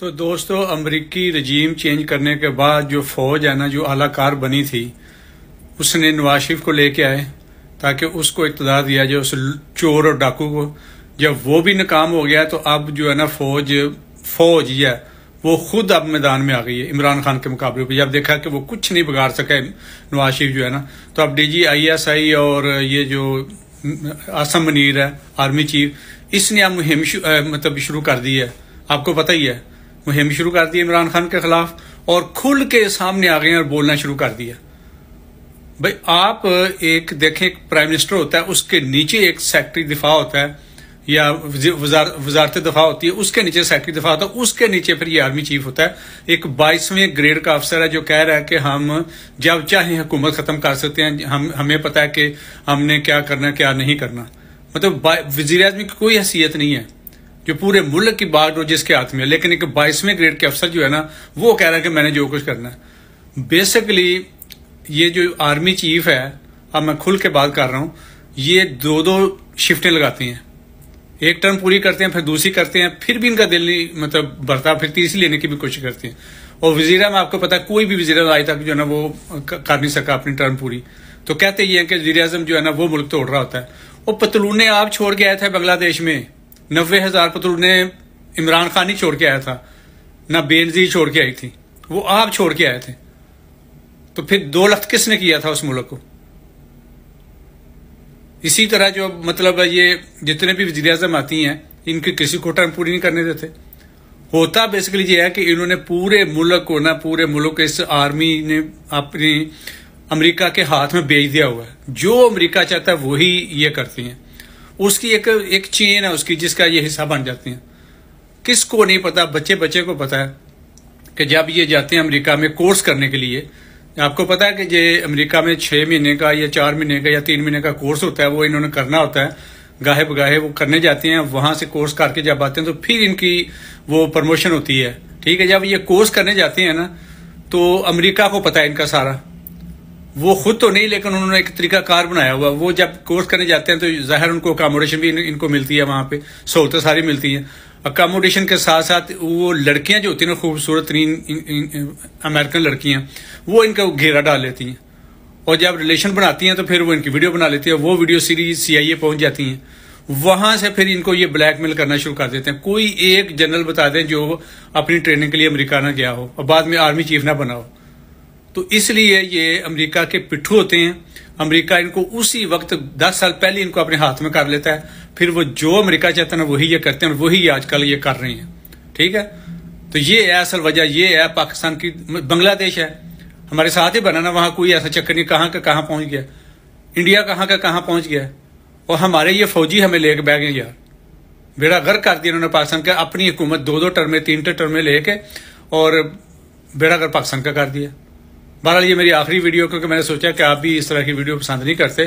तो दोस्तों अमरीकी रजीम चेंज करने के बाद जो फौज है ना जो आलाकार बनी थी उसने नवाज शरीफ को लेके आए ताकि उसको इकतदार दिया जाए उस चोर और डाकू को जब वो भी नाकाम हो गया तो अब जो है ना फौज फौज यह वो खुद अब मैदान में आ गई है इमरान खान के मुकाबले पर जब देखा कि वो कुछ नहीं बिगाड़ सका नवाज शरीफ जो है ना तो अब एस आई और ये जो आसम मनीर है आर्मी चीफ इसने अब मुहिम मतलब शुरू कर दी है आपको पता ही है मुहिम शुरू कर दी इमरान खान के खिलाफ और खुल के सामने आ गए और बोलना शुरू कर दिया भाई आप एक देखें एक प्राइम मिनिस्टर होता है उसके नीचे एक सेक्रेटरी दिफा होता है या वजार, वजारत दफा होती है उसके नीचे सेक्रेटरी दफा होता है उसके नीचे फिर ये आर्मी चीफ होता है एक बाईसवें ग्रेड का अफसर है जो कह रहा है कि हम जब चाहे हुकूमत खत्म कर सकते हैं हम हमें पता है कि हमने क्या करना क्या नहीं करना मतलब वजीर आजमी की कोई हैसियत नहीं है जो पूरे मुल्क की हो जिसके हाथ में है लेकिन एक बाईसवें ग्रेड के अफसर जो है ना वो कह रहा है कि मैंने जो कुछ करना है बेसिकली ये जो आर्मी चीफ है अब मैं खुल के बात कर रहा हूं ये दो दो शिफ्टें लगाती हैं एक टर्म पूरी करते हैं फिर दूसरी करते हैं फिर भी इनका दिल नहीं मतलब बढ़ता फिर तीसरी लेने की भी कोशिश करते हैं और वजीरा में आपको पता कोई भी वजीर आज तक जो है ना वो कर नहीं सका अपनी टर्म पूरी तो कहते ही है कि वजी जो है ना वो मुल्क तोड़ रहा होता है और पतलूने आप छोड़ के आए थे बांग्लादेश में नब्बे हजार पत्र तो ने इमरान खान ही छोड़ के आया था ना बेनजी छोड़ के आई थी वो आप छोड़ के आए थे तो फिर दो लख किसने किया था उस मुल्क को इसी तरह जो मतलब ये जितने भी वजी अजम आती हैं इनकी किसी को टर्म पूरी नहीं करने देते होता बेसिकली ये है कि इन्होंने पूरे मुल्क को ना पूरे मुल्क इस आर्मी ने अपनी अमेरिका के हाथ में बेच दिया हुआ है जो अमेरिका चाहता है वही ये करती हैं उसकी एक एक चेन है उसकी जिसका ये हिस्सा बन जाती है किसको नहीं पता बच्चे बच्चे को पता है कि जब ये जाते हैं अमेरिका में कोर्स करने के लिए आपको पता है कि ये अमेरिका में छह महीने का या चार महीने का या तीन महीने का कोर्स होता है वो इन्होंने करना होता है गाहे बगाहे वो करने जाते हैं वहां से कोर्स करके जब आते हैं तो फिर इनकी वो प्रमोशन होती है ठीक है जब ये कोर्स करने जाते हैं ना तो अमरीका को पता है इनका सारा वो खुद तो नहीं लेकिन उन्होंने एक तरीका कार बनाया हुआ वो जब कोर्स करने जाते हैं तो जाहिर उनको अकोमोडेशन भी इनको मिलती है वहां पे सहूलतें सारी मिलती हैं अकोमोडेशन के साथ साथ वो लड़कियां जो होती हैं ना खूबसूरत तरीन अमेरिकन लड़कियां वो इनका घेरा डाल लेती हैं और जब रिलेशन बनाती हैं तो फिर वो इनकी वीडियो बना लेती है वो वीडियो सीरीज सी आई ए पहुंच जाती हैं वहां से फिर इनको ये ब्लैकमेल करना शुरू कर देते हैं कोई एक जनरल बता दें जो अपनी ट्रेनिंग के लिए अमरीका ना गया हो और बाद में आर्मी चीफ ना बना हो तो इसलिए ये अमेरिका के पिट्ठू होते हैं अमेरिका इनको उसी वक्त दस साल पहले इनको अपने हाथ में कर लेता है फिर वो जो अमेरिका चाहता है ना वही ये करते हैं और वही आजकल ये कर रहे हैं ठीक है तो ये है असल वजह ये है पाकिस्तान की बांग्लादेश है हमारे साथ ही बना ना वहां कोई ऐसा चक्कर नहीं कहां का कहां पहुंच गया इंडिया कहाँ का कहां पहुंच गया और हमारे ये फौजी हमें लेके बह गए यार बेड़ा गर्क कर दिया उन्होंने पाकिस्तान का अपनी हुकूमत दो दो टर्मे तीन टर्मे लेके और बेड़ा गर्क पाकिस्तान का कर दिया बहरहाल ये मेरी आखिरी वीडियो क्योंकि मैंने सोचा कि आप भी इस तरह की वीडियो पसंद नहीं करते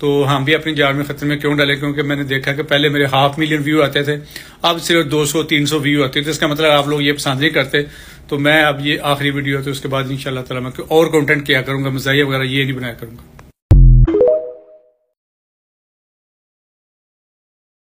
तो हम भी अपनी जान में खतरे में क्यों डाले क्योंकि मैंने देखा कि पहले मेरे हाफ मिलियन व्यू आते थे अब सिर्फ 200 300 व्यू आते थे तो इसका मतलब आप लोग ये पसंद नहीं करते तो मैं अब ये आखिरी वीडियो है तो उसके बाद इन शाला मैं और कंटेंट किया करूंगा मजाइया वगैरह ये नहीं बनाया करूंगा